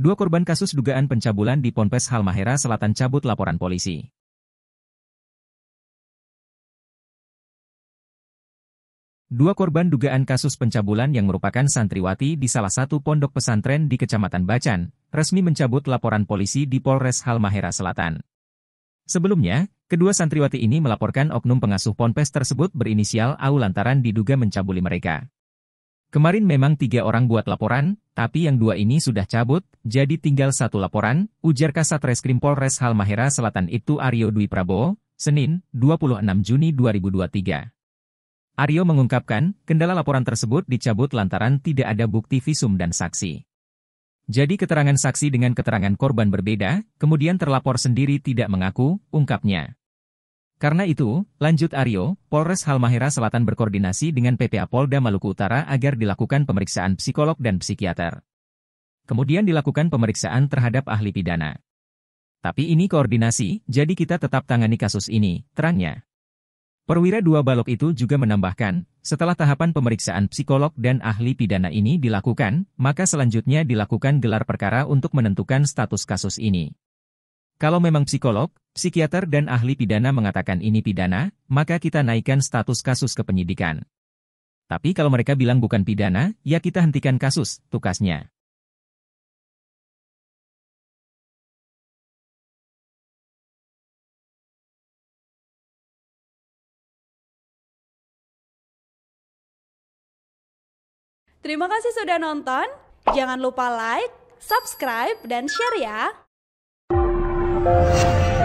Dua korban kasus dugaan pencabulan di Ponpes Halmahera Selatan cabut laporan polisi. Dua korban dugaan kasus pencabulan yang merupakan santriwati di salah satu pondok pesantren di Kecamatan Bacan, resmi mencabut laporan polisi di Polres Halmahera Selatan. Sebelumnya, kedua santriwati ini melaporkan oknum pengasuh ponpes tersebut berinisial AU lantaran diduga mencabuli mereka. Kemarin memang tiga orang buat laporan, tapi yang dua ini sudah cabut, jadi tinggal satu laporan, ujar Kasat Reskrim Polres Halmahera Selatan itu Aryo Dwi Prabowo, Senin, 26 Juni 2023. Aryo mengungkapkan, kendala laporan tersebut dicabut lantaran tidak ada bukti visum dan saksi. Jadi keterangan saksi dengan keterangan korban berbeda, kemudian terlapor sendiri tidak mengaku, ungkapnya. Karena itu, lanjut Aryo, Polres Halmahera Selatan berkoordinasi dengan PPA Polda Maluku Utara agar dilakukan pemeriksaan psikolog dan psikiater. Kemudian dilakukan pemeriksaan terhadap ahli pidana. Tapi ini koordinasi, jadi kita tetap tangani kasus ini, terangnya. Perwira dua balok itu juga menambahkan, setelah tahapan pemeriksaan psikolog dan ahli pidana ini dilakukan, maka selanjutnya dilakukan gelar perkara untuk menentukan status kasus ini. Kalau memang psikolog, psikiater dan ahli pidana mengatakan ini pidana, maka kita naikkan status kasus ke penyidikan. Tapi kalau mereka bilang bukan pidana, ya kita hentikan kasus, tukasnya. Terima kasih sudah nonton. Jangan lupa like, subscribe, dan share ya. Thank you.